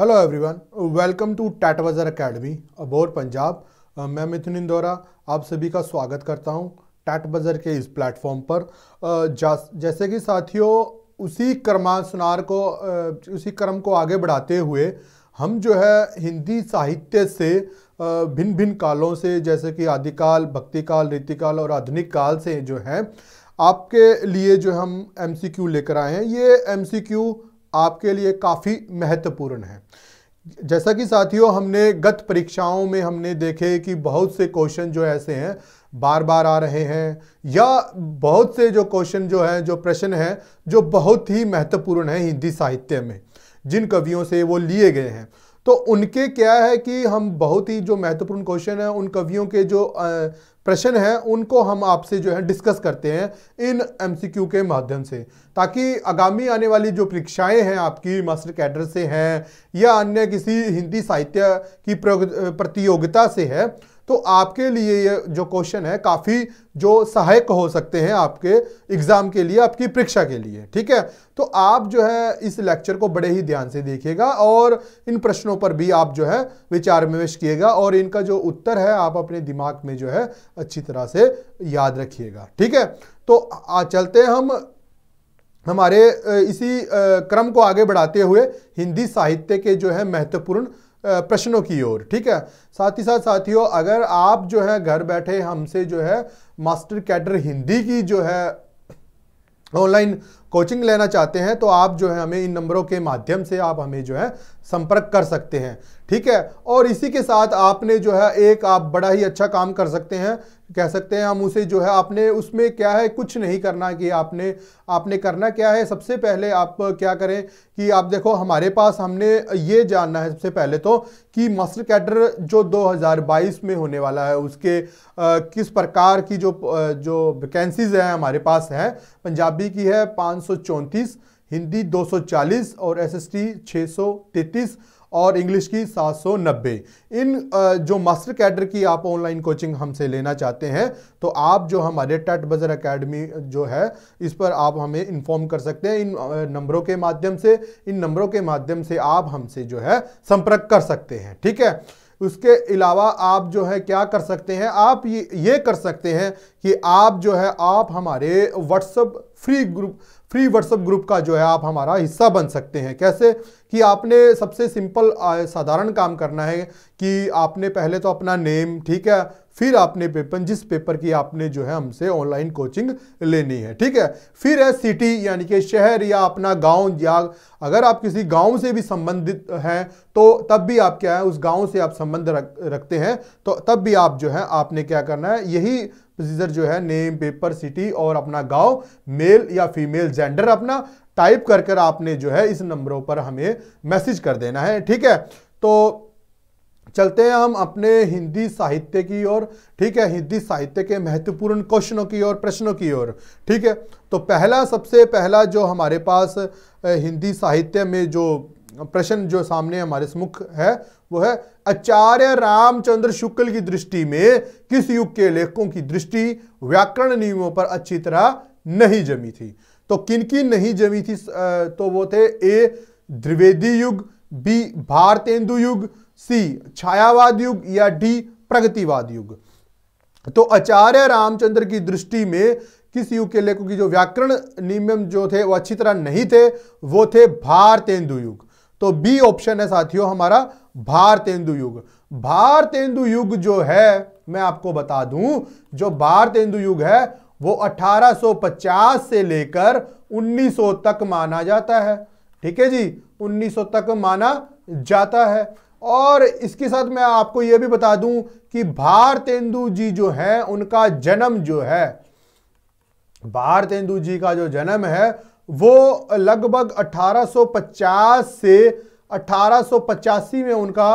hello everyone welcome to TET Bazaar academy Abohar Punjab मैं मिथुन इंदौरा आप सभी का स्वागत करता हूं टैट बज़र के इस प्लेटफॉर्म पर uh, जैसे कि साथियों उसी क्रमानुसार को uh, उसी क्रम को आगे बढ़ाते हुए हम जो है हिंदी साहित्य से uh, भिन्न भिन्न कालों से जैसे कि आदिकाल भक्तिकाल रीतिकाल और आधुनिक काल से जो है आपके लिए जो हम एमसीक्यू लेकर आए हैं ये एमसीक्यू आपके लिए काफ़ी महत्वपूर्ण है जैसा कि साथियों हमने गत परीक्षाओं में हमने देखे कि बहुत से क्वेश्चन जो ऐसे हैं बार बार आ रहे हैं या बहुत से जो क्वेश्चन जो हैं जो प्रश्न हैं जो बहुत ही महत्वपूर्ण हैं हिंदी साहित्य में जिन कवियों से वो लिए गए हैं तो उनके क्या है कि हम बहुत ही जो महत्वपूर्ण क्वेश्चन है उन कवियों के जो प्रश्न हैं उनको हम आपसे जो है डिस्कस करते हैं इन एमसीक्यू के माध्यम से ताकि आगामी आने वाली जो परीक्षाएं हैं आपकी मास्टर कैडर से हैं या अन्य किसी हिंदी साहित्य की प्रतियोगिता से है तो आपके लिए ये जो क्वेश्चन है काफ़ी जो सहायक हो सकते हैं आपके एग्ज़ाम के लिए आपकी परीक्षा के लिए ठीक है तो आप जो है इस लेक्चर को बड़े ही ध्यान से देखिएगा और इन प्रश्नों पर भी आप जो है विचार विमर्श किएगा और इनका जो उत्तर है आप अपने दिमाग में जो है अच्छी तरह से याद रखिएगा ठीक है तो आ चलते हम हमारे इसी क्रम को आगे बढ़ाते हुए हिंदी साहित्य के जो है महत्वपूर्ण प्रश्नों की ओर ठीक है साथ ही साथ साथियों अगर आप जो है घर बैठे हमसे जो है मास्टर कैडर हिंदी की जो है ऑनलाइन कोचिंग लेना चाहते हैं तो आप जो है हमें इन नंबरों के माध्यम से आप हमें जो है संपर्क कर सकते हैं ठीक है और इसी के साथ आपने जो है एक आप बड़ा ही अच्छा काम कर सकते हैं कह सकते हैं हम उसे जो है आपने उसमें क्या है कुछ नहीं करना कि आपने आपने करना क्या है सबसे पहले आप क्या करें कि आप देखो हमारे पास हमने ये जानना है सबसे पहले तो कि मसल कैडर जो 2022 में होने वाला है उसके आ, किस प्रकार की जो जो वैकेंसीज हैं हमारे पास हैं पंजाबी की है पाँच हिंदी 240 और एसएसटी 633 और इंग्लिश की 790 इन जो मास्टर कैडर की आप ऑनलाइन कोचिंग हमसे लेना चाहते हैं तो आप जो हमारे टट बजर अकेडमी जो है इस पर आप हमें इन्फॉर्म कर सकते हैं इन नंबरों के माध्यम से इन नंबरों के माध्यम से आप हमसे जो है संपर्क कर सकते हैं ठीक है उसके अलावा आप जो है क्या कर सकते हैं आप ये ये कर सकते हैं कि आप जो है आप हमारे WhatsApp free group free WhatsApp group का जो है आप हमारा हिस्सा बन सकते हैं कैसे कि आपने सबसे सिंपल साधारण काम करना है कि आपने पहले तो अपना नेम ठीक है फिर आपने पेपर जिस पेपर की आपने जो है हमसे ऑनलाइन कोचिंग लेनी है ठीक है फिर है सिटी यानी कि शहर या अपना गांव या अगर आप किसी गांव से भी संबंधित हैं तो तब भी आप क्या है उस गांव से आप संबंध रख, रखते हैं तो तब भी आप जो है आपने क्या करना है यही प्रोसीजर जो है नेम पेपर सिटी और अपना गाँव मेल या फीमेल जेंडर अपना टाइप कर कर आपने जो है इस नंबरों पर हमें मैसेज कर देना है ठीक है तो चलते हैं हम अपने हिंदी साहित्य की ओर ठीक है हिंदी साहित्य के महत्वपूर्ण क्वेश्चनों की ओर प्रश्नों की ओर ठीक है तो पहला सबसे पहला जो हमारे पास हिंदी साहित्य में जो प्रश्न जो सामने हमारे सम्मुख है वो है आचार्य रामचंद्र शुक्ल की दृष्टि में किस युग के लेखकों की दृष्टि व्याकरण नियमों पर अच्छी तरह नहीं जमी थी तो किन की नहीं जमी थी तो वो थे ए द्विवेदी युग बी भारतेंदु युग सी छायावाद युग या डी प्रगतिवाद युग तो आचार्य रामचंद्र की दृष्टि में किस युग के लेखों की जो व्याकरण नियम जो थे वो अच्छी तरह नहीं थे वो थे भारतेंदु युग तो बी ऑप्शन है साथियों हमारा भारतेंदु युग भारतेंदु युग जो है मैं आपको बता दूं जो भारतेंदु युग है वो 1850 से लेकर 1900 तक माना जाता है ठीक है जी 1900 तक माना जाता है और इसके साथ मैं आपको यह भी बता दूं कि भारतेंदु जी जो हैं उनका जन्म जो है भारतेंदु जी का जो जन्म है वो लगभग 1850 से अठारह में उनका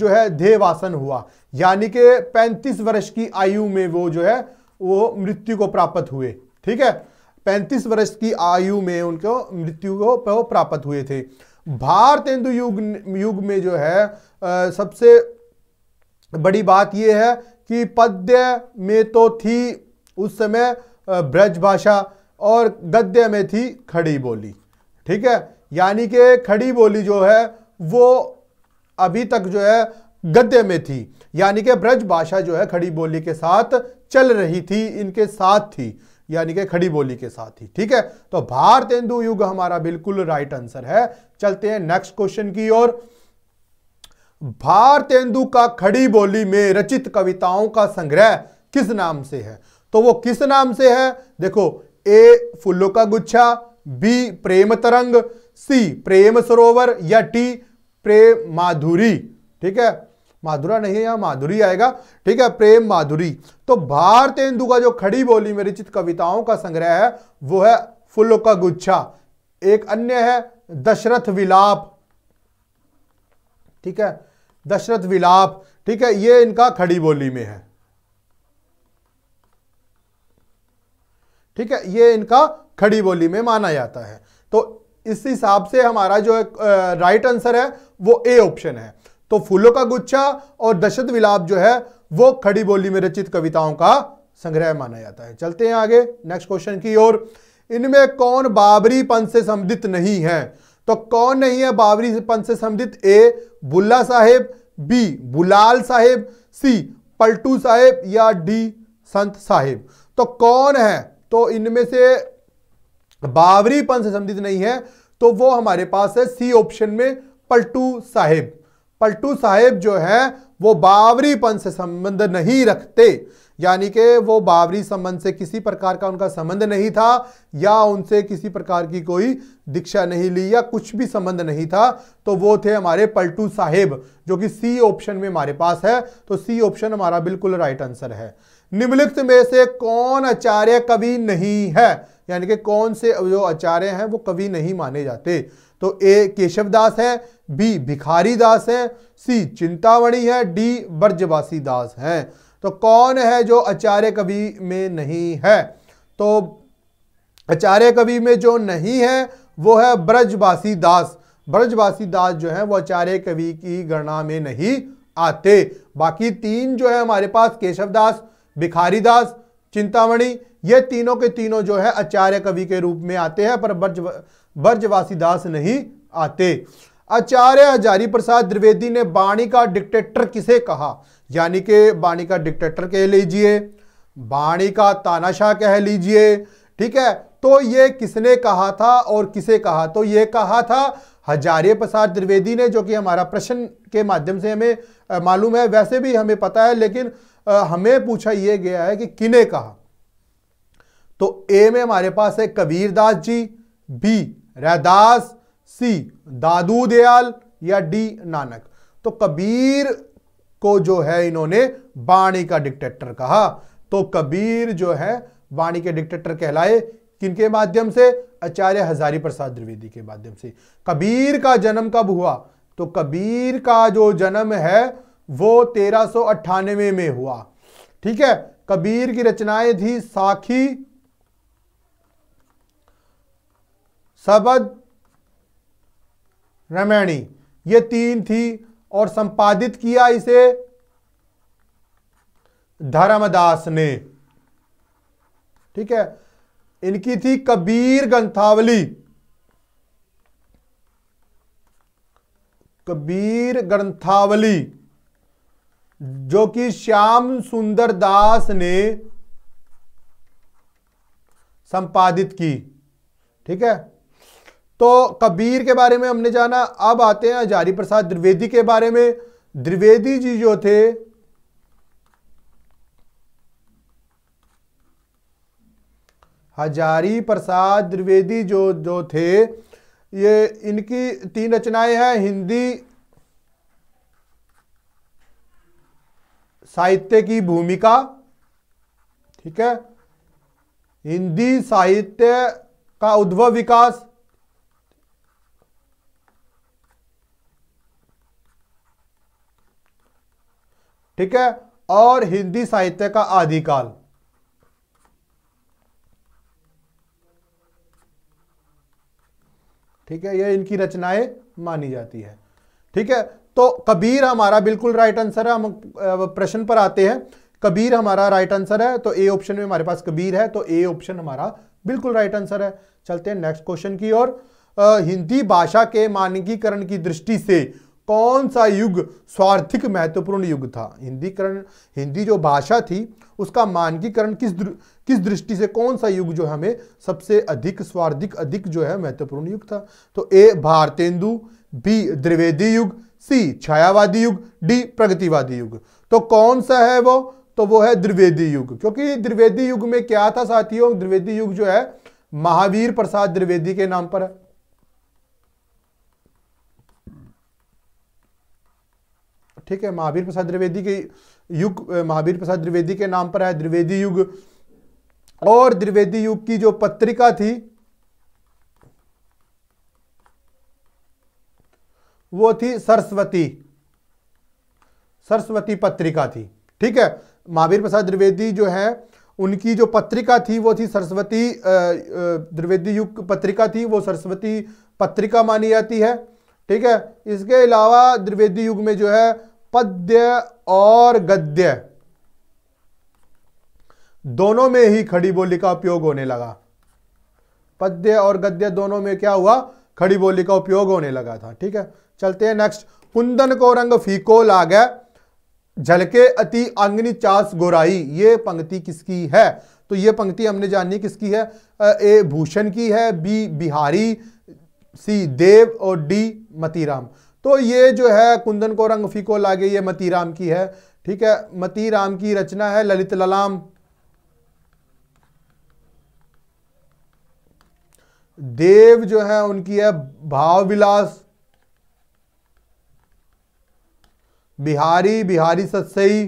जो है देवासन हुआ यानी कि 35 वर्ष की आयु में वो जो है वो मृत्यु को प्राप्त हुए ठीक है 35 वर्ष की आयु में उनको मृत्यु को प्राप्त हुए थे भारत हिंदू युग युग में जो है आ, सबसे बड़ी बात यह है कि पद्य में तो थी उस समय ब्रज भाषा और गद्य में थी खड़ी बोली ठीक है यानी कि खड़ी बोली जो है वो अभी तक जो है गद्य में थी यानी कि ब्रज भाषा जो है खड़ी बोली के साथ चल रही थी इनके साथ थी यानी कि खड़ी बोली के साथ ही ठीक है तो भारतेंदु युग हमारा बिल्कुल राइट आंसर है चलते हैं नेक्स्ट क्वेश्चन की ओर भारतेंदु का खड़ी बोली में रचित कविताओं का संग्रह किस नाम से है तो वो किस नाम से है देखो ए फूलों का गुच्छा बी प्रेम तरंग सी प्रेम सरोवर या टी प्रेम माधुरी ठीक है माधुरा नहीं है यहाँ माधुरी आएगा ठीक है प्रेम माधुरी तो भारतेंदु का जो खड़ी बोली में रचित कविताओं का संग्रह है वो है फूलों का गुच्छा एक अन्य है दशरथ विलाप ठीक है दशरथ विलाप ठीक है ये इनका खड़ी बोली में है ठीक है ये इनका खड़ी बोली में माना जाता है तो इस हिसाब से हमारा जो राइट आंसर है वो ए ऑप्शन है तो फूलों का गुच्छा और दशत विलाप जो है वो खड़ी बोली में रचित कविताओं का संग्रह माना जाता है चलते हैं आगे नेक्स्ट क्वेश्चन की ओर इनमें कौन बाबरीपन से संबंधित नहीं है तो कौन नहीं है बाबरीपन से संबंधित ए बुल्ला साहेब बी बुलाल साहेब सी पलटू साहेब या डी संत साहेब तो कौन है तो इनमें से बाबरीपन से संबंधित नहीं है तो वो हमारे पास है सी ऑप्शन में पलटू साहेब पलटू साहेब जो है वो बावरीपन से संबंध नहीं रखते यानी कि वो बावरी संबंध से किसी प्रकार का उनका संबंध नहीं था या उनसे किसी प्रकार की कोई दीक्षा नहीं ली या कुछ भी संबंध नहीं था तो वो थे हमारे पलटू साहेब जो कि सी ऑप्शन में हमारे पास है तो सी ऑप्शन हमारा बिल्कुल राइट आंसर है निम्नलिखित में से कौन आचार्य कवि नहीं है यानी कि कौन से जो आचार्य हैं वो कवि नहीं माने जाते तो ए केशव दास है बी भिखारी दास है सी चिंतावणि है डी ब्रजवासी दास है तो कौन है जो आचार्य कवि में नहीं है तो आचार्य कवि में जो नहीं है वो है ब्रजवासी दास ब्रजवासी दास जो है वो आचार्य कवि की गणना में नहीं आते बाकी तीन जो है हमारे पास केशव दास भिखारी दास चिंतामणि ये तीनों के तीनों जो है आचार्य कवि के रूप में आते हैं पर ब्रज ब्रजवासी दास नहीं आते आचार्य हजारी प्रसाद द्विवेदी ने बाणी का डिक्टेटर किसे कहा यानी कि बाणी का डिक्टेटर कह लीजिए बाणी का तानाशाह कह लीजिए ठीक है तो ये किसने कहा था और किसे कहा तो ये कहा था हजारे प्रसाद द्विवेदी ने जो कि हमारा प्रश्न के माध्यम से हमें मालूम है वैसे भी हमें पता है लेकिन हमें पूछा यह गया है कि किने कहा तो ए में हमारे पास है कबीरदास जी बी रैदास सी दादू दयाल या डी नानक तो कबीर को जो है इन्होंने बाणी का डिक्टेटर कहा तो कबीर जो है वाणी के डिक्टेटर कहलाए किनके माध्यम से आचार्य हजारी प्रसाद द्विवेदी के माध्यम से कबीर का जन्म कब हुआ तो कबीर का जो जन्म है वो तेरह में हुआ ठीक है कबीर की रचनाएं थी साखी सबद रमैणी ये तीन थी और संपादित किया इसे धर्मदास ने ठीक है इनकी थी कबीर ग्रंथावली कबीर ग्रंथावली जो कि श्याम सुंदर दास ने संपादित की ठीक है तो कबीर के बारे में हमने जाना अब आते हैं हजारी प्रसाद द्विवेदी के बारे में द्विवेदी जी जो थे हजारी प्रसाद द्विवेदी जो जो थे ये इनकी तीन रचनाएं हैं हिंदी साहित्य की भूमिका ठीक है हिंदी साहित्य का उद्भव विकास ठीक है और हिंदी साहित्य का आदिकाल ठीक है ये इनकी रचनाएं मानी जाती है ठीक है तो कबीर हमारा बिल्कुल राइट आंसर है हम प्रश्न पर आते हैं कबीर हमारा राइट आंसर है तो ए ऑप्शन में हमारे पास कबीर है तो ए ऑप्शन हमारा बिल्कुल राइट आंसर है चलते हैं नेक्स्ट क्वेश्चन की ओर हिंदी भाषा के मानकीकरण की दृष्टि से कौन सा युग स्वार्थिक महत्वपूर्ण युग था हिंदीकरण हिंदी जो भाषा थी उसका मानकीकरण किस दृ, किस दृष्टि से कौन सा युग जो हमें सबसे अधिक स्वार्थिक अधिक जो है महत्वपूर्ण युग था तो ए भारतेंदु बी द्रिवेदी युग सी छायावादी युग डी प्रगतिवादी युग तो कौन सा है वो तो वो है द्रिवेदी युग क्योंकि द्रिवेदी युग में क्या था साथियों द्रिवेदी युग जो है महावीर प्रसाद द्रिवेदी के नाम पर है ठीक है महावीर प्रसाद द्विवेदी के युग महावीर प्रसाद द्विवेदी के नाम पर है द्विवेदी युग और द्विवेदी युग की जो पत्रिका थी वो थी सरस्वती सरस्वती पत्रिका थी ठीक है महावीर प्रसाद द्विवेदी जो है उनकी जो पत्रिका थी वो थी सरस्वती द्विवेदी युग पत्रिका थी वो सरस्वती पत्रिका मानी जाती है ठीक है इसके अलावा द्विवेदी युग में जो है पद्य और गद्य दोनों में ही खड़ी बोली का उपयोग होने लगा पद्य और गद्य दोनों में क्या हुआ खड़ी बोली का उपयोग होने लगा था ठीक है चलते हैं नेक्स्ट कुंदन को रंग फीको लागे झलके अति अंगनी चास गोराई ये पंक्ति किसकी है तो ये पंक्ति हमने जाननी किसकी है ए भूषण की है बी बिहारी सी देव और डी मतीराम तो ये जो है कुंदन को रंग फीको लागे ये मती राम की है ठीक है मती राम की रचना है ललित ललाम देव जो है उनकी है भाव विलास बिहारी बिहारी सत्सई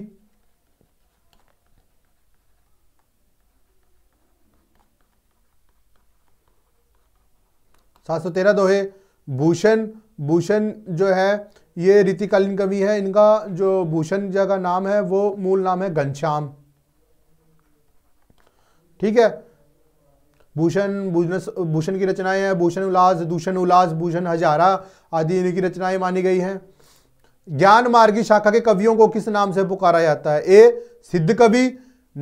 सात सौ तेरह दोहे भूषण भूषण जो है ये रीतिकालीन कवि है इनका जो भूषण जी का नाम है वो मूल नाम है घनश्याम ठीक है भूषण भूषण भूषण की रचनाएं हैं भूषण उल्लास दूषण उल्लास भूषण हजारा आदि इनकी रचनाएं मानी गई हैं ज्ञान मार्गी शाखा के कवियों को किस नाम से पुकारा जाता है ए सिद्ध कवि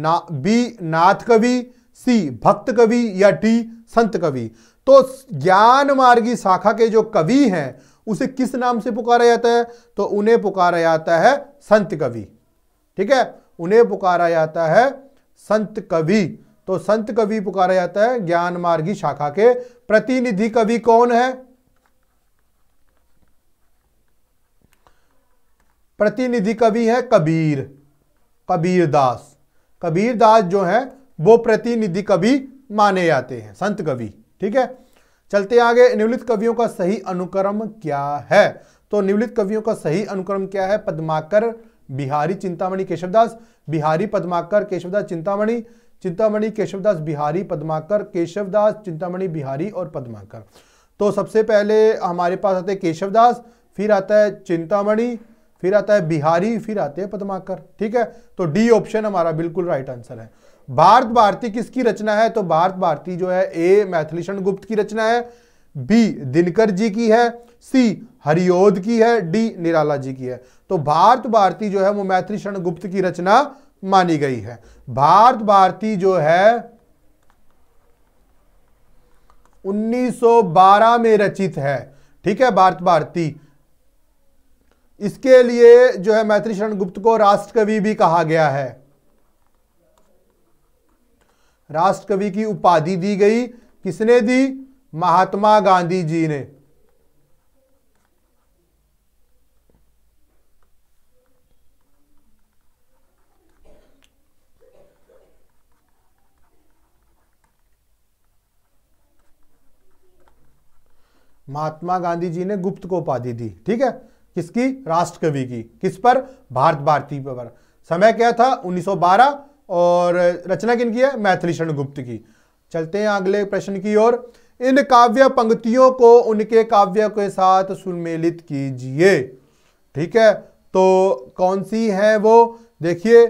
ना बी नाथ कवि सी भक्त कवि या डी संत कवि तो ज्ञान मार्गी शाखा के जो कवि हैं उसे किस नाम से पुकारा जाता है तो उन्हें पुकारा जाता है संत कवि ठीक है उन्हें पुकारा जाता है संत कवि तो संत कवि पुकारा जाता है ज्ञान मार्गी शाखा के प्रतिनिधि कवि कौन है प्रतिनिधि कवि है कबीर कबीर दास कबीर दास जो है वो प्रतिनिधि कवि माने जाते हैं संत कवि ठीक है चलते आगे निवलित कवियों का सही अनुक्रम क्या है तो निवलित कवियों का सही अनुक्रम क्या है पद्माकर बिहारी चिंतामणि केशवदास बिहारी पद्माकर केशवदास चिंतामणि चिंतामणि केशवदास बिहारी पद्माकर केशवदास चिंतामणि बिहारी और पद्माकर तो सबसे पहले हमारे पास आते हैं केशवदास फिर आता है चिंतामणि फिर आता है बिहारी फिर आते हैं पद्माकर ठीक है तो डी ऑप्शन हमारा बिल्कुल राइट आंसर है भारत भारती किसकी रचना है तो भारत भारती जो है ए मैथिलीषण गुप्त की रचना है बी दिनकर जी की है सी हरिओद की है डी निराला जी की है तो भारत भारती जो है वो मैथिलीषण गुप्त की रचना मानी गई है भारत भारती जो है 1912 में रचित है ठीक है भारत भारती इसके लिए जो है शरण गुप्त को राष्ट्र कवि भी कहा गया है राष्ट्रकवि की उपाधि दी गई किसने दी महात्मा गांधी जी ने महात्मा गांधी जी ने गुप्त को उपाधि दी ठीक है किसकी राष्ट्र कवि की किस पर भारत भारती पर समय क्या था 1912 और रचना किन की है मैथिली शरण गुप्त की चलते हैं अगले प्रश्न की ओर इन काव्य पंक्तियों को उनके काव्य के साथ सुमेलित कीजिए ठीक है तो कौन सी है वो देखिए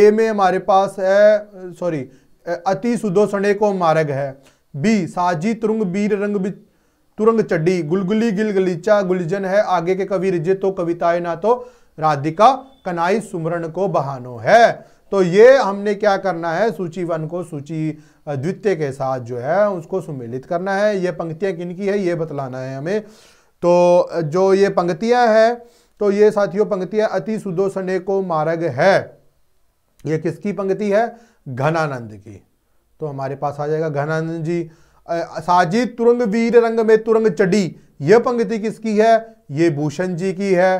ए में हमारे पास है सॉरी अति सुदोषणे को मार्ग है बी साजी तुरंग बीर रंग तुरंग चड्डी गुलगुली गिल गलीचा गुलजन है आगे के कवि रिजे तो कविताएं ना तो राधिका कनाई सुमरण को बहानो है तो ये हमने क्या करना है सूची वन को सूची द्वितीय के साथ जो है उसको सुमेलित करना है ये पंक्तियाँ किन की है ये बतलाना है हमें तो जो ये पंक्तियाँ हैं तो ये साथियों पंक्तियाँ अति सुदोषणे को मार्ग है ये किसकी पंक्ति है घनानंद की तो हमारे पास आ जाएगा घनानंद जी साजिद तुरंग वीर रंग में तुरंग चढ़ी यह पंक्ति किसकी है ये भूषण जी की है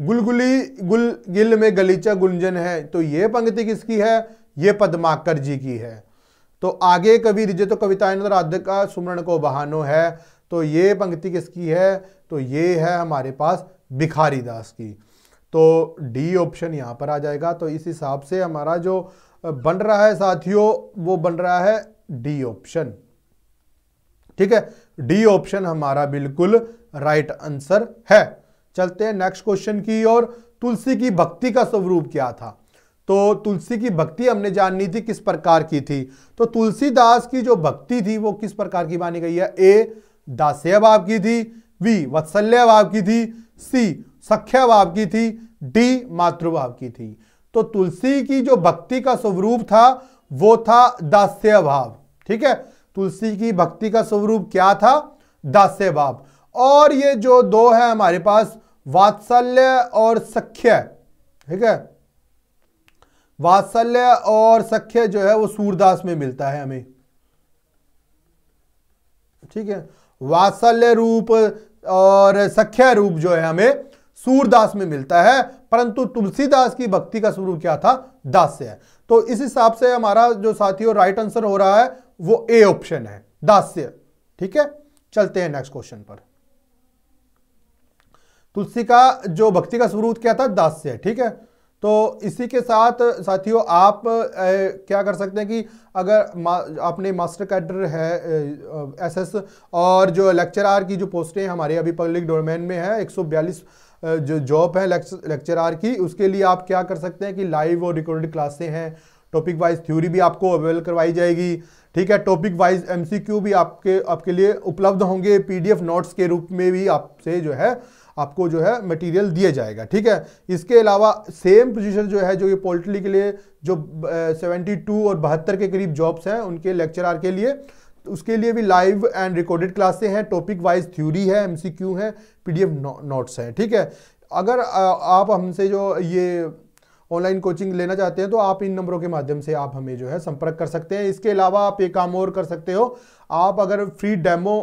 गुलगुली गुल गिल में गलीचा गुंजन है तो ये पंक्ति किसकी है ये पद्माकर जी की है तो आगे कवि रिजे तो कविताएं राध का सुमरण को बहानो है तो ये पंक्ति किसकी है तो ये है हमारे पास भिखारी दास की तो डी ऑप्शन यहाँ पर आ जाएगा तो इस हिसाब से हमारा जो बन रहा है साथियों वो बन रहा है डी ऑप्शन ठीक है डी ऑप्शन हमारा बिल्कुल राइट आंसर है चलते हैं नेक्स्ट क्वेश्चन की और तुलसी की भक्ति का स्वरूप क्या था तो तुलसी की भक्ति हमने जाननी थी किस प्रकार की थी तो तुलसीदास की जो भक्ति थी वो किस प्रकार की मानी गई है ए दास्य भाव की थी बी वत्सल्य भाव की थी सी सख्या भाव की थी डी मातृभाव की थी तो तुलसी की जो भक्ति का स्वरूप था वो था दास्य भाव ठीक है तुलसी की भक्ति का स्वरूप क्या था दास्य भाव और ये जो दो है हमारे पास वात्सल्य और सख्य ठीक है वात्सल्य और सख्य जो है वो सूरदास में मिलता है हमें ठीक है वात्सल्य रूप और सख्य रूप जो है हमें सूरदास में मिलता है परंतु तुलसीदास की भक्ति का स्वरूप क्या था दास है तो इस हिसाब से हमारा जो साथियों राइट आंसर हो रहा है वो ए ऑप्शन है दास्य ठीक है चलते हैं नेक्स्ट क्वेश्चन पर तुलसी का जो भक्ति का स्वरूप क्या था दास्य ठीक है तो इसी के साथ साथियों आप ए, क्या कर सकते हैं कि अगर मा, आपने मास्टर कैडर है एसएस और जो लेक्चरार की जो पोस्टें हमारे अभी पब्लिक डोमेन में है 142 जो जॉब है लेक्चरार की उसके लिए आप क्या कर सकते हैं कि लाइव और रिकॉर्डेड क्लासें हैं टॉपिक वाइज थ्योरी भी आपको अवेलेबल करवाई जाएगी ठीक है टॉपिक वाइज एमसीक्यू भी आपके आपके लिए उपलब्ध होंगे पीडीएफ नोट्स के रूप में भी आपसे जो है आपको जो है मटेरियल दिया जाएगा ठीक है इसके अलावा सेम पोजीशन जो है जो ये पोल्ट्री के लिए जो सेवेंटी टू और बहत्तर के करीब जॉब्स हैं उनके लेक्चरार के लिए तो उसके लिए भी लाइव एंड रिकॉर्डेड क्लासे हैं टॉपिक वाइज थ्यूरी है क्यू है नो नोट्स हैं ठीक है अगर आप हमसे जो ये ऑनलाइन कोचिंग लेना चाहते हैं तो आप इन नंबरों के माध्यम से आप हमें जो है संपर्क कर सकते हैं इसके अलावा आप एक काम और कर सकते हो आप अगर फ्री डेमो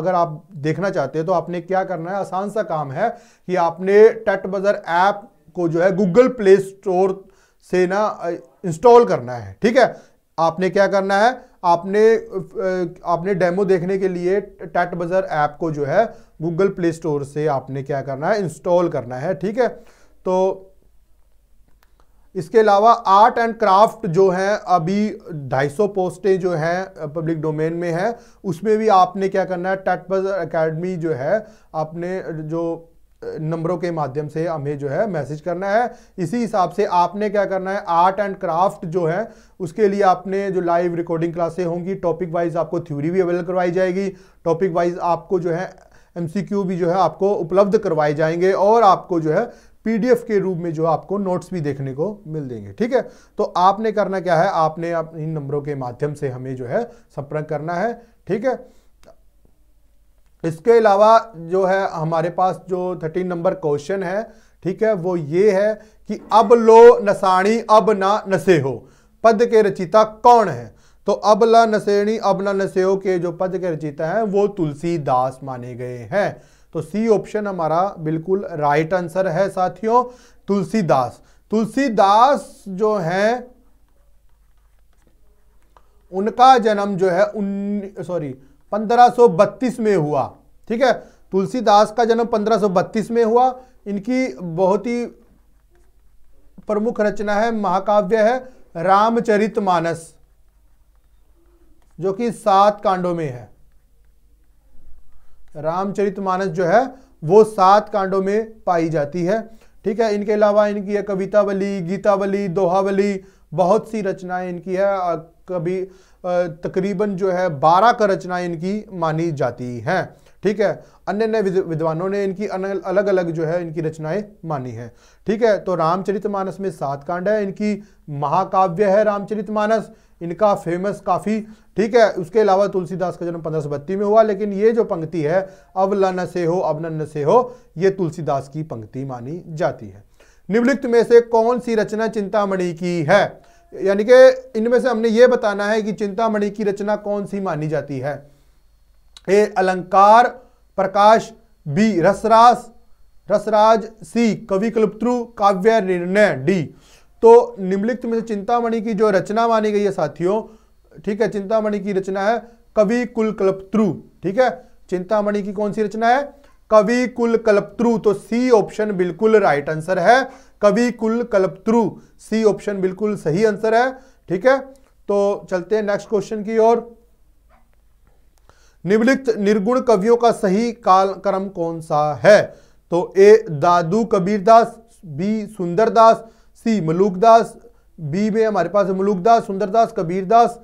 अगर आप देखना चाहते हो तो आपने क्या करना है आसान सा काम है कि आपने टट बजर ऐप को जो है गूगल प्ले स्टोर से ना इंस्टॉल करना है ठीक है आपने क्या करना है आपने आपने डेमो देखने के लिए टेट बजर ऐप को जो है गूगल प्ले स्टोर से आपने क्या करना है इंस्टॉल करना है ठीक है तो इसके अलावा आर्ट एंड क्राफ्ट जो है अभी 250 पोस्टें जो हैं पब्लिक डोमेन में है उसमें भी आपने क्या करना है टट बजर अकेडमी जो है आपने जो नंबरों के माध्यम से हमें जो है मैसेज करना है इसी हिसाब से आपने क्या करना है आर्ट एंड क्राफ्ट जो है उसके लिए आपने जो लाइव रिकॉर्डिंग क्लासे होंगी टॉपिक वाइज आपको थ्योरी भी अवेलेबल करवाई जाएगी टॉपिक वाइज आपको जो है एमसीक्यू भी जो है आपको उपलब्ध करवाए जाएंगे और आपको जो है पीडीएफ के रूप में जो आपको नोट्स भी देखने को मिल देंगे ठीक है तो आपने करना क्या है आपने आप इन नंबरों के माध्यम से हमें जो है संपर्क करना है ठीक है इसके अलावा जो है हमारे पास जो थर्टीन नंबर क्वेश्चन है ठीक है वो ये है कि अब लो नसाणी अब ना नशे हो पद के रचिता कौन है तो अब अबला नसेणी नशे हो के जो पद के रचिता है वो तुलसीदास माने गए हैं तो सी ऑप्शन हमारा बिल्कुल राइट आंसर है साथियों तुलसीदास तुलसीदास जो है उनका जन्म जो है सॉरी 1532 में हुआ ठीक है तुलसीदास का जन्म 1532 में हुआ इनकी बहुत ही प्रमुख रचना है महाकाव्य है रामचरितमानस जो कि सात कांडों में है रामचरितमानस जो है वो सात कांडों में पाई जाती है ठीक है इनके अलावा इनकी है कवितावली गीतावली दोहावली बहुत सी रचनाएं इनकी है कभी तकरीबन जो है बारह का रचनाएं इनकी मानी जाती हैं ठीक है अन्य अन्य विद्वानों ने इनकी अलग अलग जो है इनकी रचनाएं मानी हैं ठीक है तो रामचरितमानस में सात कांड है इनकी महाकाव्य है रामचरितमानस इनका फेमस काफ़ी ठीक है उसके अलावा तुलसीदास का जन्म पंद्रह सौ में हुआ लेकिन ये जो पंक्ति है अवलन से हो अवन से हो ये तुलसीदास की पंक्ति मानी जाती है निम्नलिखित में से कौन सी रचना चिंतामणि की है यानी कि इनमें से हमने ये बताना है कि चिंतामणि की रचना कौन सी मानी जाती है ए अलंकार प्रकाश बी रसरास रसराज सी कवि कल्पत्रु काव्य निर्णय डी तो निम्नलिखित में से चिंतामणि की जो रचना मानी गई है साथियों ठीक है चिंतामणि की रचना है कवि कुल कल्पत्रु ठीक है चिंतामणि की कौन सी रचना है कवि कुल कल्पत्रु तो सी ऑप्शन बिल्कुल राइट आंसर है कवि कुल कल्पत्रु सी ऑप्शन बिल्कुल सही आंसर है ठीक है तो चलते हैं नेक्स्ट क्वेश्चन की ओर निम्नलिखित निर्गुण कवियों का सही काल क्रम कौन सा है तो A Dadu Kabirdas B Sundardas C Malukdas B में हमारे पास मलुकदास सुंदरदास कबीरदास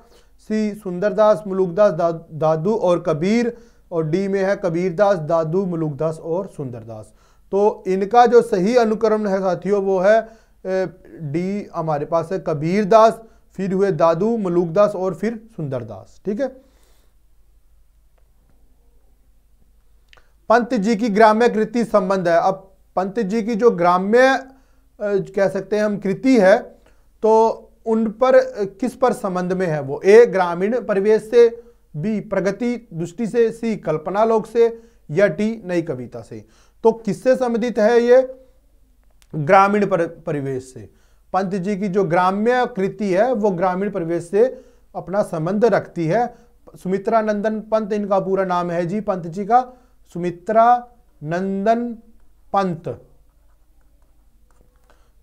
सी सुंदरदास मलुकदास दा, दादू और कबीर और डी में है कबीरदास दादू मलुकदास और सुंदरदास तो इनका जो सही अनुक्रम है साथियों वो है डी हमारे पास है कबीरदास फिर हुए दादू मलुकदास और फिर सुंदरदास ठीक है पंत जी की ग्राम्य कृति संबंध है अब पंत जी की जो ग्राम्य कह सकते हैं हम कृति है तो उन पर किस पर संबंध में है वो ए ग्रामीण परिवेश से बी प्रगति दृष्टि से सी कल्पना लोक से या टी नई कविता से तो किससे संबंधित है ये ग्रामीण पर, परिवेश से पंत जी की जो ग्राम्य कृति है वो ग्रामीण परिवेश से अपना संबंध रखती है सुमित्रा नंदन पंत इनका पूरा नाम है जी पंत जी का सुमित्रा नंदन पंत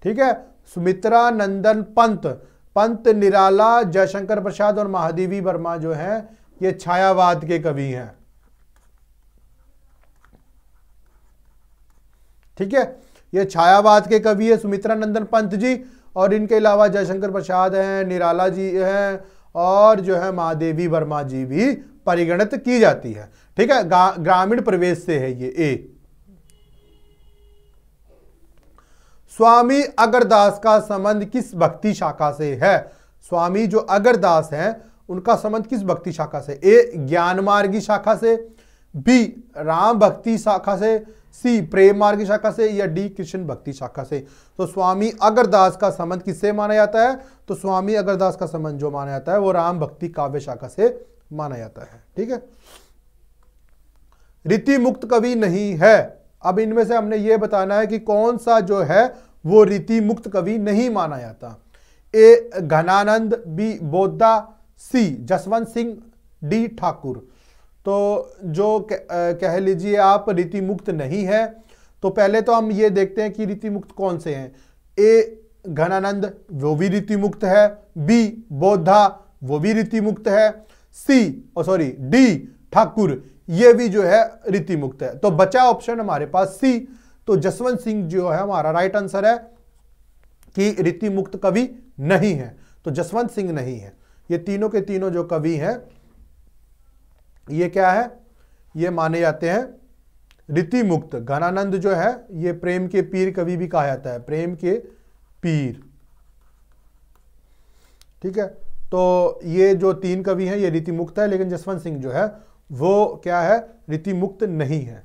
ठीक है सुमित्रा नंदन पंत पंत निराला जयशंकर प्रसाद और महादेवी वर्मा जो हैं ये छायावाद के कवि हैं ठीक है ये छायावाद के कवि है सुमित्रा नंदन पंत जी और इनके अलावा जयशंकर प्रसाद हैं निराला जी हैं और जो है महादेवी वर्मा जी भी परिगणित की जाती है ठीक है ग्रामीण प्रवेश से है ये ए स्वामी अगरदास का संबंध किस भक्ति शाखा से है स्वामी जो अगरदास हैं उनका संबंध किस भक्ति शाखा से ए ज्ञान मार्गी शाखा से बी राम भक्ति शाखा से सी प्रेम मार्ग शाखा से या डी कृष्ण भक्ति शाखा से तो स्वामी अगरदास का संबंध किससे माना जाता है तो स्वामी अगरदास का संबंध जो माना जाता है वो राम भक्ति काव्य शाखा से माना जाता है ठीक है रीति मुक्त कवि नहीं है अब इनमें से हमने ये बताना है कि कौन सा जो है वो रीति मुक्त कवि नहीं माना जाता A Ghananand B Bodha C Jaswant Singh D Thakur तो जो कह लीजिए आप रीति मुक्त नहीं है तो पहले तो हम ये देखते हैं कि रीति मुक्त कौन से हैं ए घनानंद वो भी रीति मुक्त है बी बोधा वो भी रीति मुक्त है सी और सॉरी डी ठाकुर ये भी जो है रीति मुक्त है तो बचा ऑप्शन हमारे पास सी तो जसवंत सिंह जो है हमारा राइट आंसर है कि रीति मुक्त कवि नहीं है तो जसवंत सिंह नहीं है ये तीनों के तीनों जो कवि हैं ये क्या है ये माने जाते हैं रीति मुक्त घनानंद जो है ये प्रेम के पीर कवि भी कहा जाता है प्रेम के पीर ठीक है तो ये जो तीन कवि हैं ये रीति मुक्त है लेकिन जसवंत सिंह जो है वो क्या है रीति मुक्त नहीं है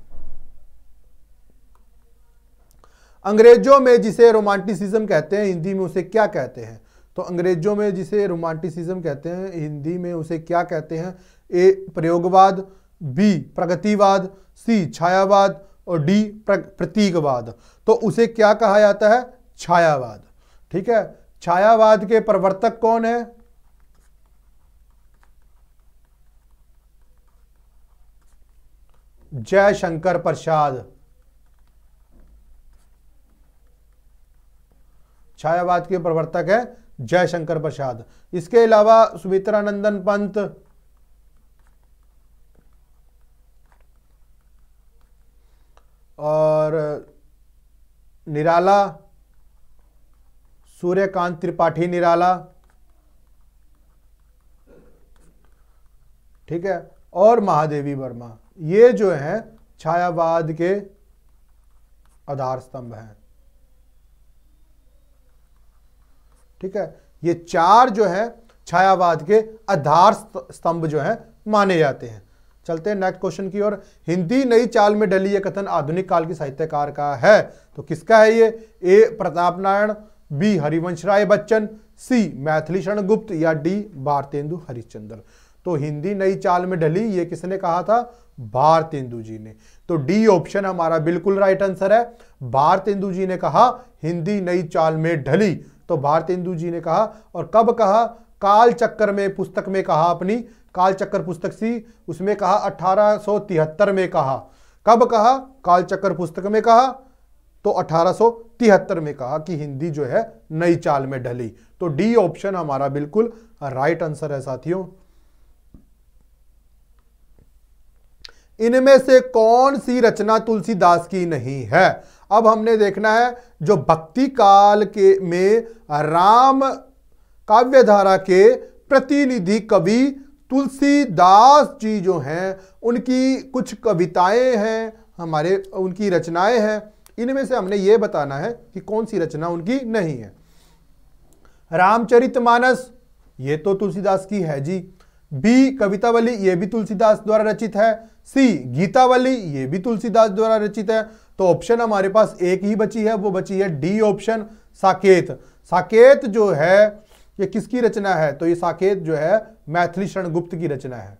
अंग्रेजों में जिसे रोमांटिसिज्म कहते हैं हिंदी में उसे क्या कहते हैं तो अंग्रेजों में जिसे रोमांटिसिज्म कहते हैं हिंदी में उसे क्या कहते हैं ए प्रयोगवाद बी प्रगतिवाद सी छायावाद और डी प्रतीकवाद तो उसे क्या कहा जाता है छायावाद ठीक है छायावाद के प्रवर्तक कौन है जयशंकर प्रसाद छायावाद के प्रवर्तक है जयशंकर प्रसाद इसके अलावा सुमित्रा नंदन पंत और निराला सूर्यकांत त्रिपाठी निराला ठीक है और महादेवी वर्मा ये जो हैं छायावाद के आधार स्तंभ हैं ठीक है ये चार जो हैं छायावाद के आधार स्तंभ जो हैं माने जाते हैं चलते हैं नेक्स्ट क्वेश्चन की ओर हिंदी नई चाल में डली यह कथन आधुनिक काल की साहित्यकार का है तो किसका है ये A Pratap Narayan B Harivansh Rai Bachchan C Maithili Sharan Gupt या डी भारतेंदु हरिश्चंद्र तो हिंदी नई चाल में ढली ये किसने कहा था भारत इंदु जी ने तो डी ऑप्शन हमारा बिल्कुल राइट आंसर है भारत इंदु जी ने कहा हिंदी नई चाल में ढली तो भारतेंदु जी ने कहा और कब कहा काल चक्कर में पुस्तक में कहा अपनी काल चक्कर पुस्तक सी उसमें कहा अठारह में कहा कब कहा काल चक्कर पुस्तक में कहा तो अठारह में कहा कि हिंदी जो है नई चाल में ढली तो डी ऑप्शन हमारा बिल्कुल राइट आंसर है साथियों इनमें से कौन सी रचना तुलसीदास की नहीं है अब हमने देखना है जो भक्ति काल के में राम काव्यधारा के प्रतिनिधि कवि तुलसीदास जी जो हैं उनकी कुछ कविताएं हैं हमारे उनकी रचनाएं हैं इनमें से हमने ये बताना है कि कौन सी रचना उनकी नहीं है रामचरितमानस ये तो तुलसीदास की है जी बी कवितावली ये भी तुलसीदास द्वारा रचित है सी गीतावली ये भी तुलसीदास द्वारा रचित है तो ऑप्शन हमारे पास एक ही बची है वो बची है डी ऑप्शन साकेत साकेत जो है ये किसकी रचना है तो ये साकेत जो है मैथिली गुप्त की रचना है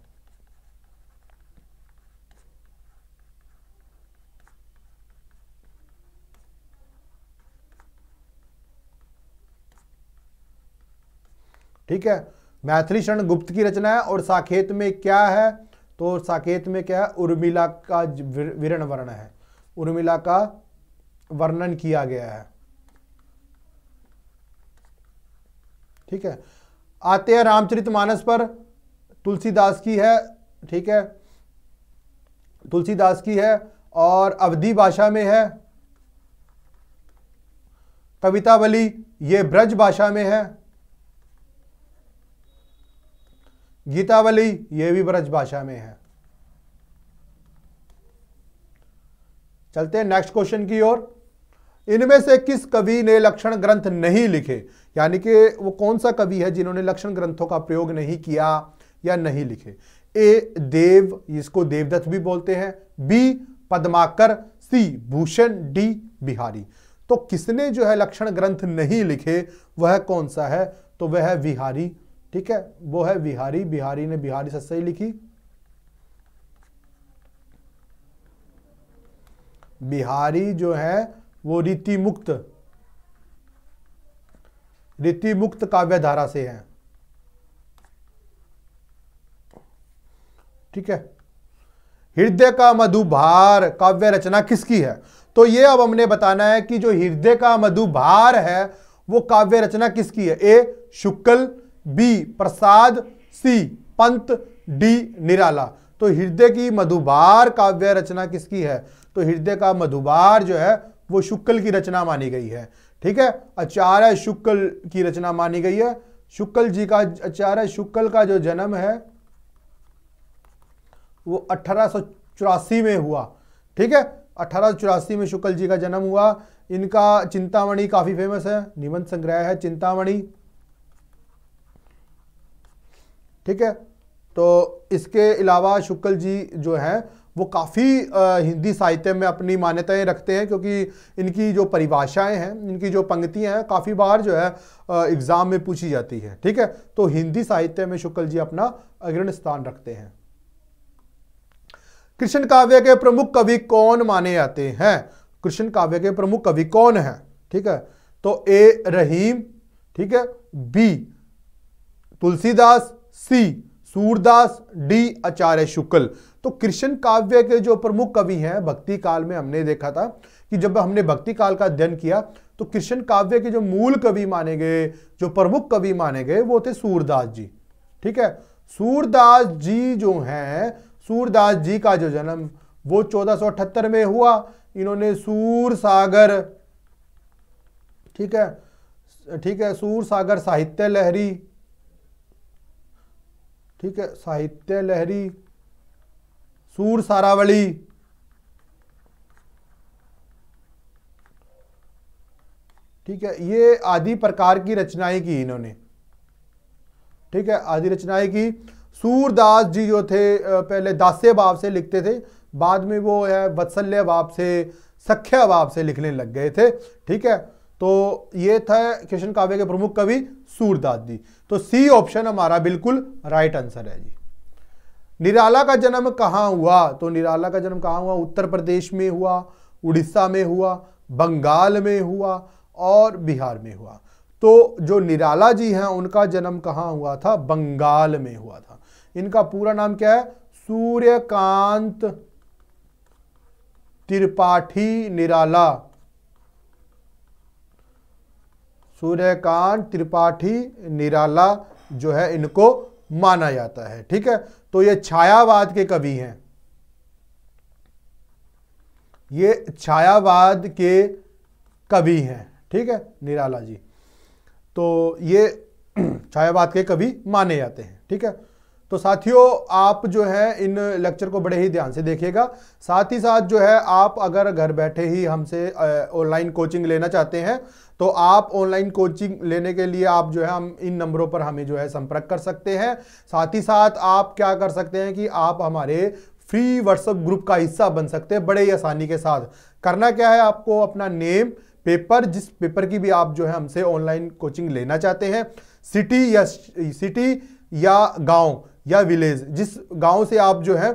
ठीक है मैथिली शरण गुप्त की रचना है और साकेत में क्या है तो साकेत में क्या है उर्मिला का विरण वर्ण है उर्मिला का वर्णन किया गया है ठीक है आते हैं रामचरितमानस पर तुलसीदास की है ठीक है तुलसीदास की है और अवधि भाषा में है कवितावली ये ब्रज भाषा में है गीतावली ये भी ब्रज भाषा में है चलते हैं नेक्स्ट क्वेश्चन की ओर इनमें से किस कवि ने लक्षण ग्रंथ नहीं लिखे यानी कि वो कौन सा कवि है जिन्होंने लक्षण ग्रंथों का प्रयोग नहीं किया या नहीं लिखे ए देव इसको देवदत्त भी बोलते हैं B Padmakar C Bhushan D Bihari तो किसने जो है लक्षण ग्रंथ नहीं लिखे वह कौन सा है तो वह विहारी ठीक है वो है बिहारी बिहारी ने बिहारी सत्सई लिखी बिहारी जो है वो रीति मुक्त रीति मुक्त काव्य धारा से है ठीक है हृदय का मधुभार काव्य रचना किसकी है तो ये अब हमने बताना है कि जो हृदय का मधुभार है वो काव्य रचना किसकी है A Shukla B Prasad C Pant D Nirala तो हृदय की मधुबार काव्य रचना किसकी है तो हृदय का मधुबार जो है वो शुक्ल की रचना मानी गई है ठीक है आचार्य शुक्ल की रचना मानी गई है शुक्ल जी का आचार्य शुक्ल का जो जन्म है वो अठारह में हुआ ठीक है अठारह में शुक्ल जी का जन्म हुआ इनका चिंतामणि काफ़ी फेमस है निबंध संग्रह है चिंतामणि ठीक है तो इसके अलावा शुक्ल जी जो हैं वो काफ़ी हिंदी साहित्य में अपनी मान्यताएं रखते हैं क्योंकि इनकी जो परिभाषाएं हैं इनकी जो पंक्तियां हैं काफ़ी बार जो है एग्ज़ाम में पूछी जाती है ठीक है तो हिंदी साहित्य में शुक्ल जी अपना अग्रणी स्थान रखते हैं कृष्ण काव्य के प्रमुख कवि कौन माने जाते हैं कृष्ण काव्य के प्रमुख कवि कौन है ठीक है तो ए रहीम ठीक है B Tulsidas C Surdas D Acharya Shukla तो कृष्ण काव्य के जो प्रमुख कवि हैं भक्ति काल में हमने देखा था कि जब हमने भक्ति काल का अध्ययन किया तो कृष्ण काव्य के जो मूल कवि माने गए जो प्रमुख कवि माने गए वो थे सूरदास जी ठीक है सूरदास जी जो हैं सूरदास जी का जो जन्म वो चौदह में हुआ इन्होंने सूर सागर ठीक है ठीक है सूर सागर साहित्य लहरी ठीक है साहित्य लहरी सूर सारावली ठीक है ये आदि प्रकार की रचनाएं की इन्होंने ठीक है आदि रचनाएं की सूरदास जी जो थे पहले दास्य भाव से लिखते थे बाद में वो है वत्सल्य भाव से सख्या भाव से लिखने लग गए थे ठीक है तो ये था कृष्ण काव्य के प्रमुख कवि सूरदास जी तो सी ऑप्शन हमारा बिल्कुल राइट आंसर है जी निराला का जन्म कहाँ हुआ तो निराला का जन्म कहाँ हुआ उत्तर प्रदेश में हुआ उड़ीसा में हुआ बंगाल में हुआ और बिहार में हुआ तो जो निराला जी हैं उनका जन्म कहाँ हुआ था बंगाल में हुआ था इनका पूरा नाम क्या है सूर्यकांत त्रिपाठी निराला सूर्यकांत त्रिपाठी निराला जो है इनको माना जाता है ठीक है तो ये छायावाद के कवि हैं ये छायावाद के कवि हैं ठीक है निराला जी तो ये छायावाद के कवि माने जाते हैं ठीक है तो साथियों आप जो है इन लेक्चर को बड़े ही ध्यान से देखिएगा साथ ही साथ जो है आप अगर घर बैठे ही हमसे ऑनलाइन कोचिंग लेना चाहते हैं तो आप ऑनलाइन कोचिंग लेने के लिए आप जो है हम इन नंबरों पर हमें जो है संपर्क कर सकते हैं साथ ही साथ आप क्या कर सकते हैं कि आप हमारे फ्री व्हाट्सएप ग्रुप का हिस्सा बन सकते हैं बड़े ही आसानी के साथ करना क्या है आपको अपना नेम पेपर जिस पेपर की भी आप जो है हमसे ऑनलाइन कोचिंग लेना चाहते हैं सिटी या सिटी या गांव या विलेज जिस गांव से आप जो है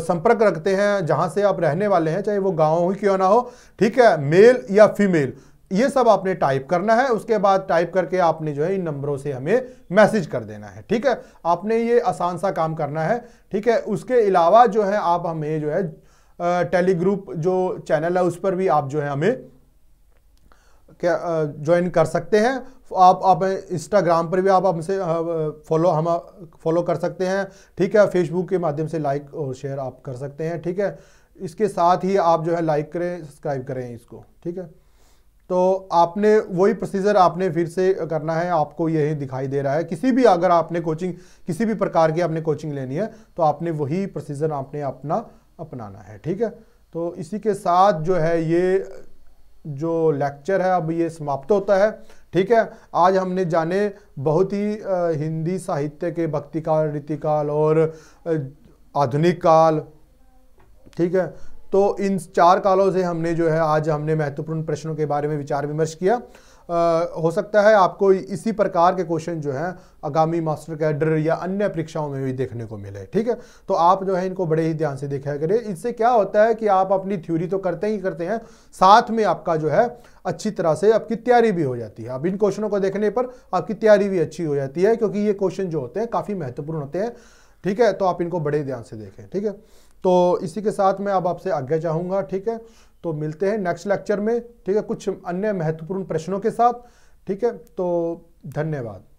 संपर्क रखते हैं जहां से आप रहने वाले हैं चाहे वो गांव हो क्यों ना हो ठीक है मेल या फीमेल ये सब आपने टाइप करना है उसके बाद टाइप करके आपने जो है इन नंबरों से हमें मैसेज कर देना है ठीक है आपने ये आसान सा काम करना है ठीक है उसके अलावा जो है आप हमें जो है टेलीग्रुप जो चैनल है उस पर भी आप जो है हमें क्या ज्वाइन कर सकते हैं आप आप इंस्टाग्राम पर भी आप हमसे फॉलो हम फॉलो कर सकते हैं ठीक है फेसबुक के माध्यम से लाइक और शेयर आप कर सकते हैं ठीक है इसके साथ ही आप जो है लाइक करें सब्सक्राइब करें इसको ठीक है तो आपने वही प्रोसीजर आपने फिर से करना है आपको यही दिखाई दे रहा है किसी भी अगर आपने कोचिंग किसी भी प्रकार की आपने कोचिंग लेनी है तो आपने वही प्रोसीजर आपने अपना अपनाना है ठीक है तो इसी के साथ जो है ये जो लेक्चर है अब ये समाप्त होता है ठीक है आज हमने जाने बहुत ही हिंदी साहित्य के भक्ति काल रीतिकाल और आधुनिक काल ठीक है तो इन चार कालों से हमने जो है आज हमने महत्वपूर्ण प्रश्नों के बारे में विचार विमर्श किया हो सकता है आपको इसी प्रकार के क्वेश्चन जो हैं आगामी मास्टर कैडर या अन्य परीक्षाओं में भी देखने को मिले ठीक है तो आप जो है इनको बड़े ही ध्यान से देखा करें इससे क्या होता है कि आप अपनी थ्योरी तो करते ही करते हैं साथ में आपका जो है अच्छी तरह से आपकी तैयारी भी हो जाती है अब इन क्वेश्चनों को देखने पर आपकी तैयारी भी अच्छी हो जाती है क्योंकि ये क्वेश्चन जो होते हैं काफ़ी महत्वपूर्ण होते हैं ठीक है तो आप इनको बड़े ध्यान से देखें ठीक है तो इसी के साथ मैं अब आपसे आज्ञा चाहूँगा ठीक है तो मिलते हैं नेक्स्ट लेक्चर में ठीक है कुछ अन्य महत्वपूर्ण प्रश्नों के साथ ठीक है तो धन्यवाद